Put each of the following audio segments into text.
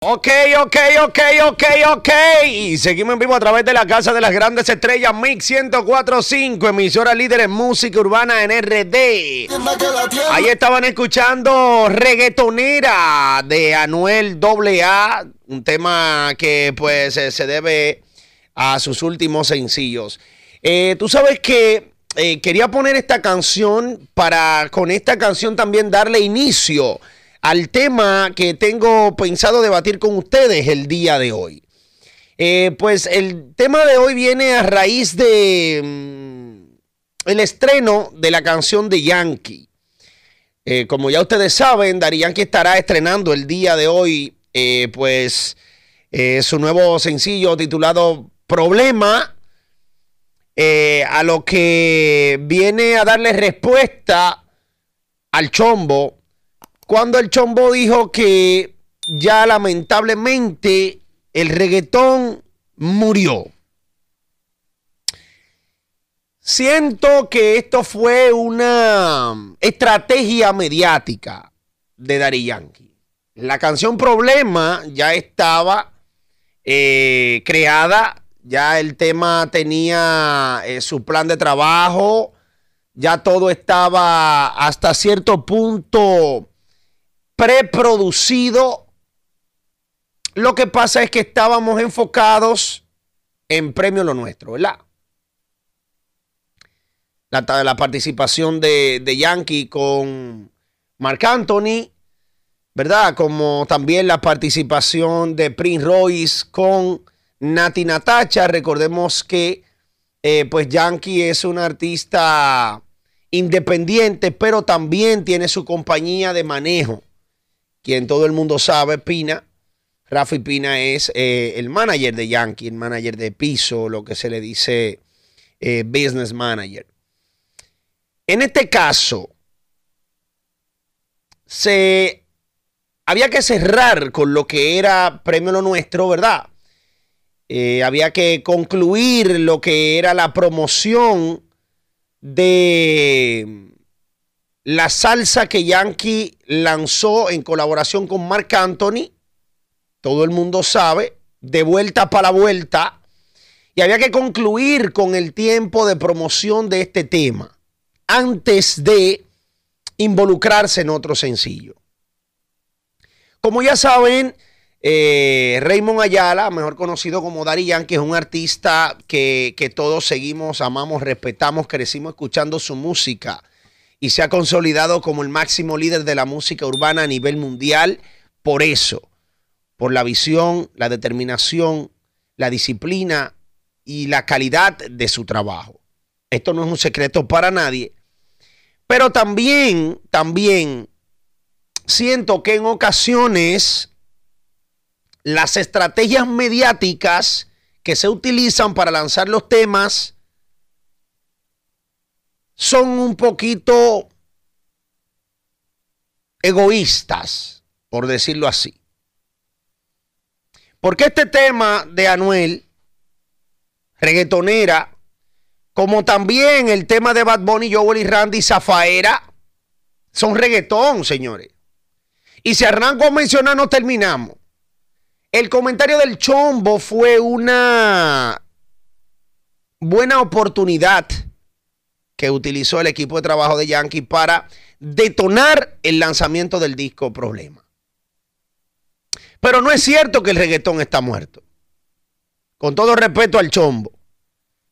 Ok, ok, ok, ok, ok. Y seguimos en vivo a través de la Casa de las Grandes Estrellas, Mix 1045, emisora líder en música urbana en RD. Ahí estaban escuchando Reggaetonera de Anuel AA, un tema que pues eh, se debe a sus últimos sencillos. Eh, tú sabes que eh, quería poner esta canción para con esta canción también darle inicio al tema que tengo pensado debatir con ustedes el día de hoy. Eh, pues el tema de hoy viene a raíz de mm, el estreno de la canción de Yankee. Eh, como ya ustedes saben, Dari Yankee estará estrenando el día de hoy, eh, pues su nuevo sencillo titulado Problema, a lo que viene a darle respuesta al chombo cuando el Chombo dijo que ya lamentablemente el reggaetón murió. Siento que esto fue una estrategia mediática de Dari Yankee. La canción Problema ya estaba eh, creada, ya el tema tenía eh, su plan de trabajo, ya todo estaba hasta cierto punto preproducido. Lo que pasa es que estábamos enfocados en premio lo nuestro, ¿verdad? La, participación de, Yankee con Marc Anthony, ¿verdad? Como también la participación de Prince Royce con Nati Natacha. Recordemos que eh, pues Yankee es un artista independiente, pero también tiene su compañía de manejo en todo el mundo sabe, Pina. Rafi Pina es eh, el manager de Yankee, el manager de piso, lo que se le dice eh, business manager. En este caso, se había que cerrar con lo que era premio nuestro, ¿verdad? Eh, había que concluir lo que era la promoción de la salsa que Yankee lanzó en colaboración con Mark Anthony, todo el mundo sabe, de vuelta para la vuelta, y había que concluir con el tiempo de promoción de este tema antes de involucrarse en otro sencillo. Como ya saben, eh, Raymond Ayala, mejor conocido como Dari Yankee, es un artista que todos seguimos, amamos, respetamos, crecimos escuchando su música y se ha consolidado como el máximo líder de la música urbana a nivel mundial por eso, por la visión, la determinación, la disciplina y la calidad de su trabajo. Esto no es un secreto para nadie, pero también, también siento que en ocasiones las estrategias mediáticas que se utilizan para lanzar los temas son un poquito egoístas, por decirlo así. Porque este tema de Anuel, reggaetonera, como también el tema de Bad Bunny, Joel y Randy, Zafaera, son reggaetón, señores. Y si Hernán mencionar no terminamos. El comentario del Chombo fue una buena oportunidad que utilizó el equipo de trabajo de Yankee para detonar el lanzamiento del disco Problema. Pero no es cierto que el reggaetón está muerto. Con todo respeto al chombo,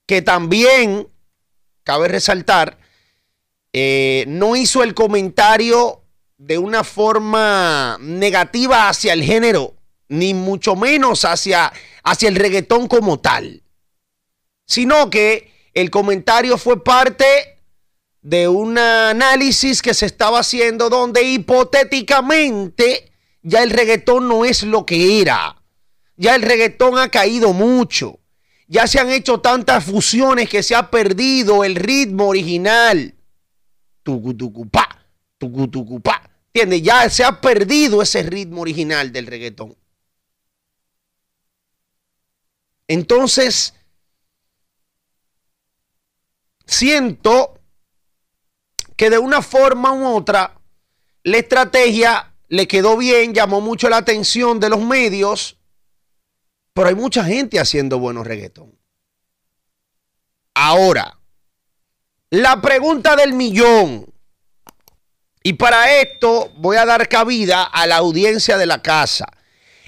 que también, cabe resaltar, eh, no hizo el comentario de una forma negativa hacia el género, ni mucho menos hacia, hacia el reggaetón como tal, sino que el comentario fue parte de un análisis que se estaba haciendo donde hipotéticamente ya el reggaetón no es lo que era. Ya el reggaetón ha caído mucho. Ya se han hecho tantas fusiones que se ha perdido el ritmo original. Tucutucupá, pa, ¿Entiendes? Ya se ha perdido ese ritmo original del reggaetón. Entonces, siento que de una forma u otra la estrategia le quedó bien, llamó mucho la atención de los medios, pero hay mucha gente haciendo buenos reggaetón. Ahora, la pregunta del millón. Y para esto voy a dar cabida a la audiencia de la casa.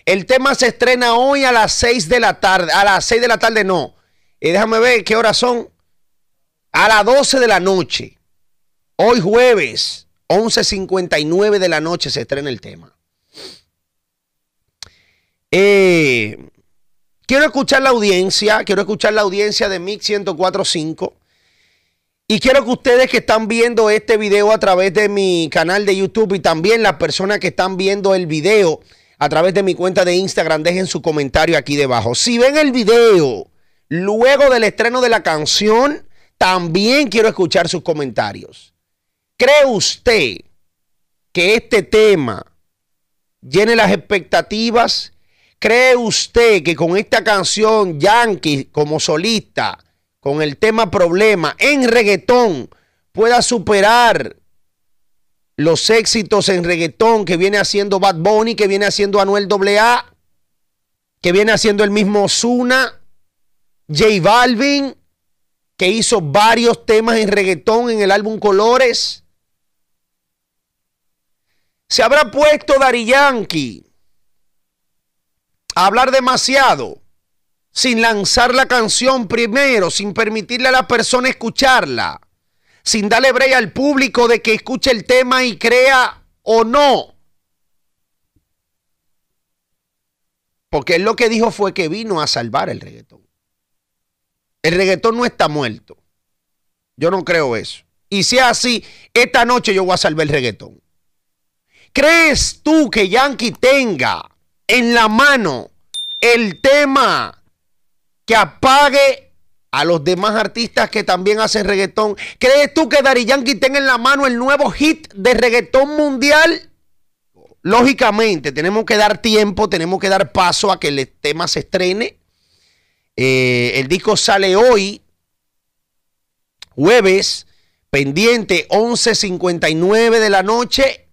El tema se estrena hoy a las 6 de la tarde. A las 6 de la tarde no. Y eh, déjame ver qué horas son a las 12 de la noche, hoy jueves, 11.59 de la noche se estrena el tema. Eh, quiero escuchar la audiencia, quiero escuchar la audiencia de Mix 1045. Y quiero que ustedes que están viendo este video a través de mi canal de YouTube y también las personas que están viendo el video a través de mi cuenta de Instagram, dejen su comentario aquí debajo. Si ven el video luego del estreno de la canción, también quiero escuchar sus comentarios. ¿Cree usted que este tema llene las expectativas? ¿Cree usted que con esta canción Yankee como solista, con el tema problema en reggaetón, pueda superar los éxitos en reggaetón que viene haciendo Bad Bunny, que viene haciendo Anuel AA, que viene haciendo el mismo Osuna, J Balvin? que hizo varios temas en reggaetón en el álbum Colores. Se habrá puesto Dari Yankee a hablar demasiado sin lanzar la canción primero, sin permitirle a la persona escucharla, sin darle brea al público de que escuche el tema y crea o no. Porque él lo que dijo fue que vino a salvar el reggaetón. El reggaetón no está muerto. Yo no creo eso. Y si es así, esta noche yo voy a salvar el reggaetón. ¿Crees tú que Yankee tenga en la mano el tema que apague a los demás artistas que también hacen reggaetón? ¿Crees tú que Dari Yankee tenga en la mano el nuevo hit de reggaetón mundial? Lógicamente, tenemos que dar tiempo, tenemos que dar paso a que el tema se estrene eh, el disco sale hoy, jueves, pendiente 11.59 de la noche,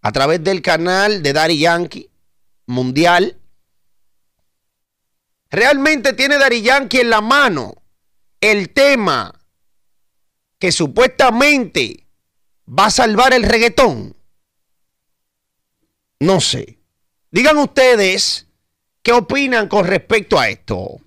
a través del canal de Dari Yankee Mundial. Realmente tiene Dari Yankee en la mano el tema que supuestamente va a salvar el reggaetón. No sé. Digan ustedes qué opinan con respecto a esto.